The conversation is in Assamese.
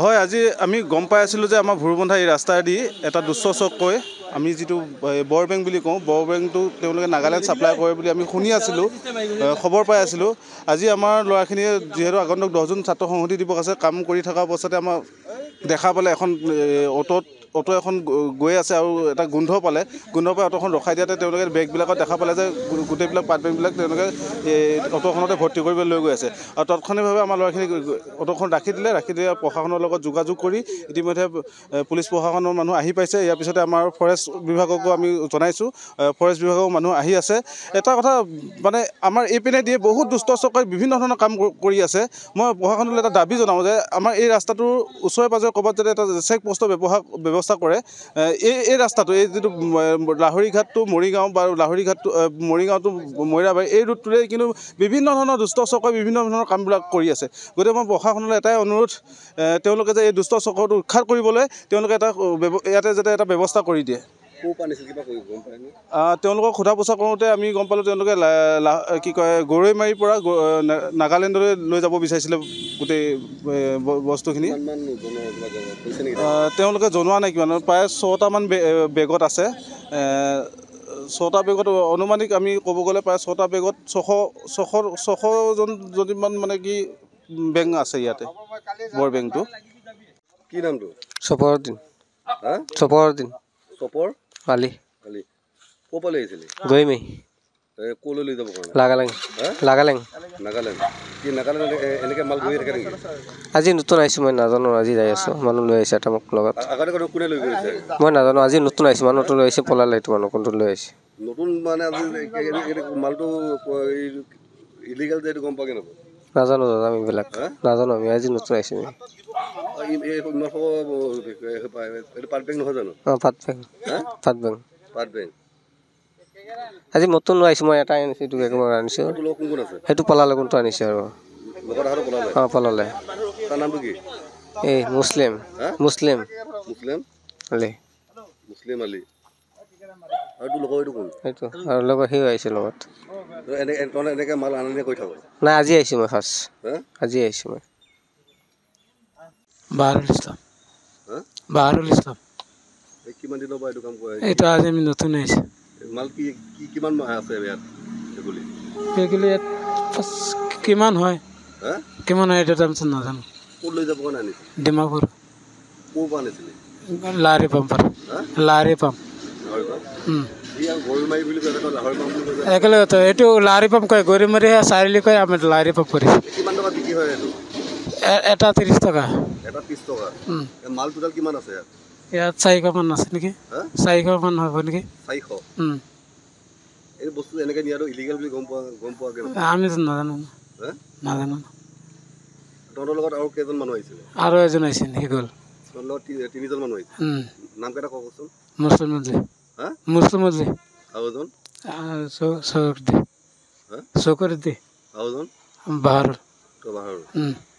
হয় আজি আমি গম পাই আছিলোঁ যে আমাৰ ভূৰুবন্ধা এই ৰাস্তাইদি এটা দুশ্ব চককৈ আমি যিটো বৰ বেংক বুলি কওঁ বৰ বেংকটো তেওঁলোকে নাগালেণ্ড ছাপ্লাই কৰে বুলি আমি শুনি আছিলোঁ খবৰ পাই আছিলোঁ আজি আমাৰ ল'ৰাখিনিয়ে যিহেতু আগন্তুক দহজন ছাত্ৰ সংহতি দিৱস আছে কাম কৰি থকা অৱস্থাতে আমাৰ দেখা পালে এখন অ'টোত অ'টো এখন গৈ আছে আৰু এটা গোন্ধ পালে গোন্ধ পাই অ'টোখন ৰখাই দিয়াতে তেওঁলোকে বেগবিলাকত দেখা পালে যে গোটেইবিলাক পাত বেগবিলাক তেওঁলোকে অ'টোখনতে ভৰ্তি কৰিবলৈ লৈ গৈ আছে আৰু তৎক্ষণিকভাৱে আমাৰ ল'ৰাখিনি অ'টোখন ৰাখি দিলে ৰাখি দিয়ে প্ৰশাসনৰ লগত যোগাযোগ কৰি ইতিমধ্যে পুলিচ প্ৰশাসনৰ মানুহ আহি পাইছে ইয়াৰ পিছতে আমাৰ ফৰেষ্ট বিভাগকো আমি জনাইছোঁ ফৰেষ্ট বিভাগৰ মানুহ আহি আছে এটা কথা মানে আমাৰ এইপিনে দিয়ে বহুত দুষ্ট চকৰে বিভিন্ন ধৰণৰ কাম কৰি আছে মই প্ৰশাসনলৈ এটা দাবী জনাওঁ যে আমাৰ এই ৰাস্তাটোৰ ওচৰে পাঁজৰে ক'ৰবাত যাতে এটা চেক পষ্টৰ ব্যৱহাৰ ব্যৱস্থা কৰে এই এই ৰাস্তাটো এই যিটো লাহৰি লাহৰীঘাটটো মৰিগাঁও বা লাহৰি লাহৰীঘাটটো মৰিগাঁওটো মৈৰাবাৰী এই ৰুটটোৰে কিন্তু বিভিন্ন ধৰণৰ দুষ্ট চকৰে বিভিন্ন ধৰণৰ কামবিলাক কৰি আছে গতিকে মই প্ৰশাসনলৈ এটাই অনুৰোধ তেওঁলোকে যে এই দুষ্ট চকৰটো উৎসাত কৰিবলৈ তেওঁলোকে এটা ইয়াতে যাতে এটা ব্যৱস্থা কৰি দিয়ে তেওঁলোকক সোধা পোছা কৰোঁতে আমি গম পালোঁ তেওঁলোকে কি কয় গৰৈমাৰীৰ পৰা নাগালেণ্ডলৈ লৈ যাব বিচাৰিছিলে গোটেই বস্তুখিনি তেওঁলোকে জনোৱা নাই কিমান প্ৰায় ছটামান বেগত আছে ছটা বেগত অনুমানিক আমি ক'ব গ'লে প্ৰায় ছটা বেগত ছশ ছশ ছশজন যদিমান মানে কি বেংক আছে ইয়াতে বৰ বেংকটো কি নামটো চপৰ দিন চপৰ দিন চপৰ কালি গৈমি আজি নতুন আহিছোঁ মই নাজানো আজি যাই আছোঁ মানুহ লৈ আহিছে এটা লগত মই নাজানো আজি নতুন আহিছোঁ মানুহ নতুন লৈ আহিছে পলাল এইটো মানুহ কোনটো লৈ আহিছে নতুন মানে নাজানো দাদা আমিবিলাক নাজানো আমি আজি নতুন আহিছোঁ আজি নতুন লৈছোঁ মই এটা আনিছোঁ আনিছোঁ সেইটো পালালে কোনটো আনিছোঁ আৰু অঁ পালালে এই মুছলিম মুছলিম নাই আজি আহিছোঁ মই ফাৰ্ষ্ট আজি আহিছোঁ মই কিমান হয় কিমান হয় এটা তাৰপিছত নাজানো ডিমাপুৰ লাৰি পাম লাৰি পাম একেলগে এইটো লাৰি পাম কয় গৰিমাৰি চাৰিআলি কয় আমি লাৰি পাম কৰিছোঁ এটা ত্ৰিশ টকা ইয়াত চাৰিশ মান আছে নেকি চাৰিশ মান হ'ব নেকি আমি নাজানো নাজানো আৰু এজন আহিছে নেকি গ'ল মুছলিমজী মুছলিমজী বাহাৰ বাহাৰ